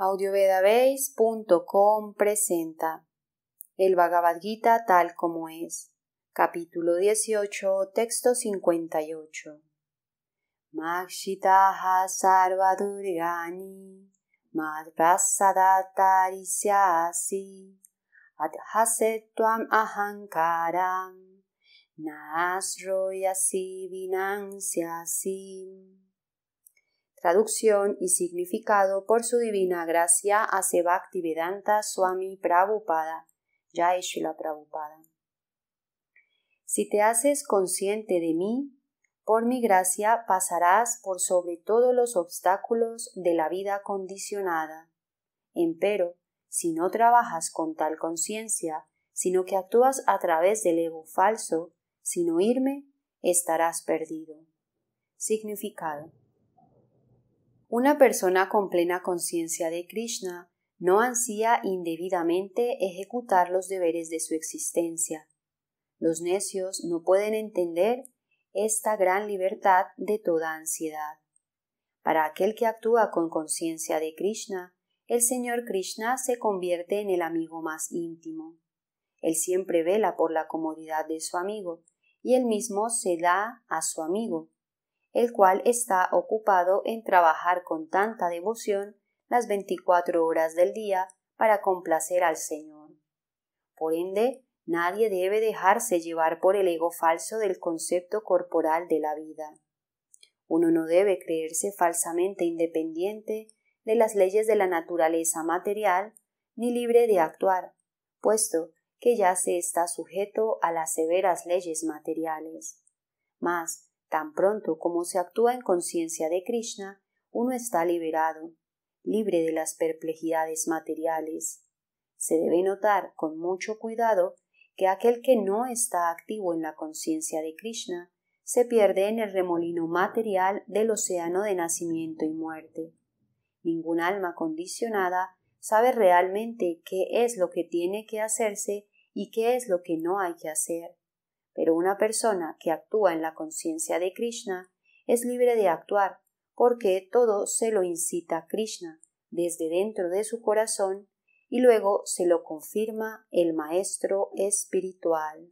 audiovedabase.com presenta El Bhagavad Gita tal como es, capítulo 18, texto 58. Makshitaha sarvadurgani karan, Adhasetuam ahankaram nasroyasi vinansyasi traducción y significado por su divina gracia a Bhaktivedanta Swami Prabhupada, Jai Prabhupada. Si te haces consciente de mí, por mi gracia pasarás por sobre todos los obstáculos de la vida condicionada. Empero, si no trabajas con tal conciencia, sino que actúas a través del ego falso, sin oírme, estarás perdido. Significado una persona con plena conciencia de Krishna no ansía indebidamente ejecutar los deberes de su existencia. Los necios no pueden entender esta gran libertad de toda ansiedad. Para aquel que actúa con conciencia de Krishna, el Señor Krishna se convierte en el amigo más íntimo. Él siempre vela por la comodidad de su amigo, y él mismo se da a su amigo, el cual está ocupado en trabajar con tanta devoción las veinticuatro horas del día para complacer al Señor. Por ende, nadie debe dejarse llevar por el ego falso del concepto corporal de la vida. Uno no debe creerse falsamente independiente de las leyes de la naturaleza material ni libre de actuar, puesto que ya se está sujeto a las severas leyes materiales. Mas, Tan pronto como se actúa en conciencia de Krishna, uno está liberado, libre de las perplejidades materiales. Se debe notar con mucho cuidado que aquel que no está activo en la conciencia de Krishna se pierde en el remolino material del océano de nacimiento y muerte. Ningún alma condicionada sabe realmente qué es lo que tiene que hacerse y qué es lo que no hay que hacer pero una persona que actúa en la conciencia de Krishna es libre de actuar, porque todo se lo incita Krishna desde dentro de su corazón y luego se lo confirma el Maestro espiritual.